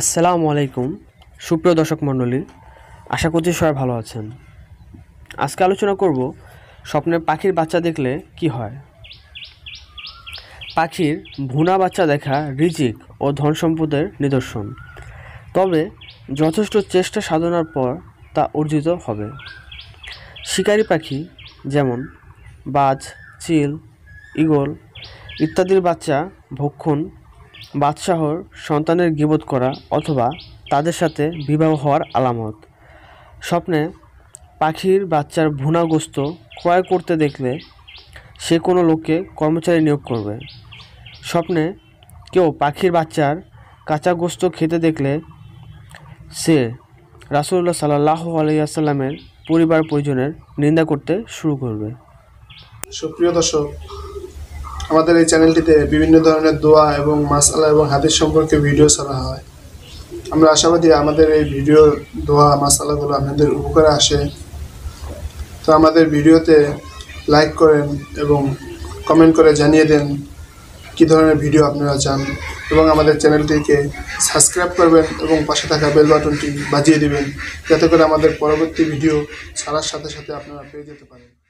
আসসালামু আলাইকুম সুপ্রিয় দর্শক মণ্ডলী আশা করছি সবাই ভালো আছেন আজকে আলোচনা করব স্বপ্নের পাখির বাচ্চা দেখলে কি হয় পাখির ভুনা বাচ্চা দেখা রিজিক ও ধন সম্পদের নিদর্শন তবে যথেষ্ট চেষ্টা সাধনার পর তা অর্জিত হবে শিকারী পাখি যেমন বাজ চিল ইগল ইত্যাদির বাচ্চা ভক্ষণ বাদশাহর সন্তানের গিবোধ করা অথবা তাদের সাথে বিবাহ হওয়ার আলামত স্বপ্নে পাখির বাচ্চার ভুনা ক্রয় করতে দেখলে সে কোনো লোককে কর্মচারী নিয়োগ করবে স্বপ্নে কেউ পাখির বাচ্চার কাঁচা গোস্ত খেতে দেখলে সে রাসুল্লাহ সাল্লাহ আলাইসাল্লামের পরিবার পরিজনের নিন্দা করতে শুরু করবে সুপ্রিয় দর্শক আমাদের এই চ্যানেলটিতে বিভিন্ন ধরনের দোয়া এবং মাসালা এবং হাদিস সম্পর্কে ভিডিও ছাড়া হয় আমরা আশাবাদী আমাদের এই ভিডিও দোয়া মাসালাগুলো আপনাদের উপকারে আসে তো আমাদের ভিডিওতে লাইক করেন এবং কমেন্ট করে জানিয়ে দেন কি ধরনের ভিডিও আপনারা চান এবং আমাদের চ্যানেলটিকে সাবস্ক্রাইব করবেন এবং পাশে থাকা বেল বাটনটি বাজিয়ে দেবেন যাতে করে আমাদের পরবর্তী ভিডিও ছাড়ার সাথে সাথে আপনারা পেয়ে যেতে পারেন